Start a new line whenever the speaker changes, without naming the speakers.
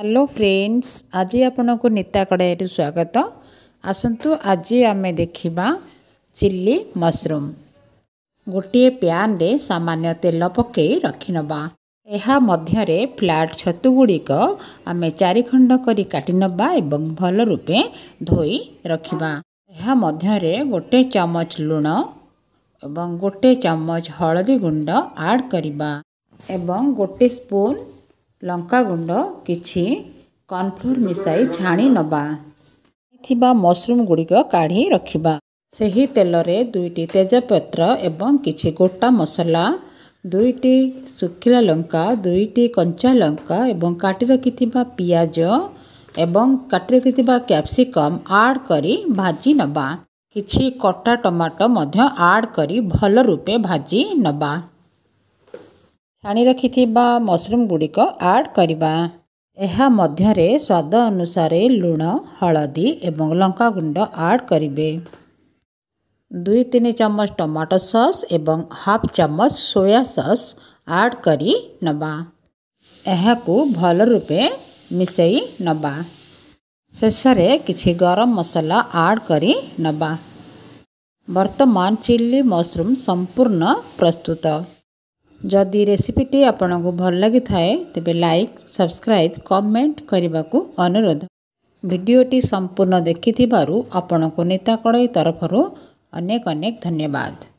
hello friends ଆଜି ଆପଣଙ୍କୁ ନୀତା କଡ଼ାଇରେ ସ୍ୱାଗତ ଆସନ୍ତୁ ଆଜି ଆମେ ଦେଖିବା ଚିଲି ମସରୁମ୍ ଗୋଟିଏ ପ୍ୟାନ୍ରେ ସାମାନ୍ୟ ତେଲ ପକାଇ ରଖିନେବା ଏହା ମଧ୍ୟରେ ଫ୍ଲାଟ୍ ଛତୁଗୁଡ଼ିକ ଆମେ ଚାରିଖଣ୍ଡ କରି କାଟିନେବା ଏବଂ ଭଲ ରୂପେ ଧୋଇ ରଖିବା ଏହା ମଧ୍ୟରେ ଗୋଟିଏ ଚାମଚ ଲୁଣ ଏବଂ ଗୋଟିଏ ଚାମଚ ହଳଦୀ ଗୁଣ୍ଡ ଆଡ଼୍ କରିବା ଏବଂ ଗୋଟିଏ ସ୍ପୁନ୍ ଲଙ୍କାଗୁଣ୍ଡ କିଛି କର୍ଣ୍ଣଫ୍ଲୋର୍ ମିଶାଇ ଛାଣି ନେବା ଥିବା ମସରୁମ୍ ଗୁଡ଼ିକ କାଢ଼ି ରଖିବା ସେହି ତେଲରେ ଦୁଇଟି ତେଜପତ୍ର ଏବଂ କିଛି ଗୋଟା ମସଲା ଦୁଇଟି ଶୁଖିଲା ଲଙ୍କା ଦୁଇଟି କଞ୍ଚା ଲଙ୍କା ଏବଂ କାଟି ରଖିଥିବା ପିଆଜ ଏବଂ କାଟି ରଖିଥିବା କ୍ୟାପ୍ସିକମ୍ ଆଡ଼୍ କରି ଭାଜି ନେବା କିଛି କଟା ଟମାଟୋ ମଧ୍ୟ ଆଡ଼୍ କରି ଭଲ ରୂପେ ଭାଜି ନେବା ଛାଣି ରଖିଥିବା ମସରୁମ୍ ଗୁଡ଼ିକ ଆଡ଼୍ କରିବା ଏହା ମଧ୍ୟରେ ସ୍ୱାଦ ଅନୁସାରେ ଲୁଣ ହଳଦୀ ଏବଂ ଲଙ୍କା ଗୁଣ୍ଡ ଆଡ଼୍ କରିବେ ଦୁଇ ତିନି ଚାମଚ ଟମାଟୋ ସସ୍ ଏବଂ ହାଫ୍ ଚାମଚ ସୋୟା ସସ୍ ଆଡ଼୍ କରି ନେବା ଏହାକୁ ଭଲ ରୂପେ ମିଶାଇ ନେବା ଶେଷରେ କିଛି ଗରମ ମସଲା ଆଡ଼୍ କରି ନେବା ବର୍ତ୍ତମାନ ଚିଲ୍ଲି ମସରୁମ୍ ସମ୍ପୂର୍ଣ୍ଣ ପ୍ରସ୍ତୁତ ଯଦି ରେସିପିଟି ଆପଣଙ୍କୁ ଭଲ ଲାଗିଥାଏ ତେବେ ଲାଇକ୍ ସବସ୍କ୍ରାଇବ୍ କମେଣ୍ଟ କରିବାକୁ ଅନୁରୋଧ ଭିଡ଼ିଓଟି ସମ୍ପୂର୍ଣ୍ଣ ଦେଖିଥିବାରୁ ଆପଣଙ୍କୁ ନେତା କଡ଼େଇ ତରଫରୁ ଅନେକ ଅନେକ ଧନ୍ୟବାଦ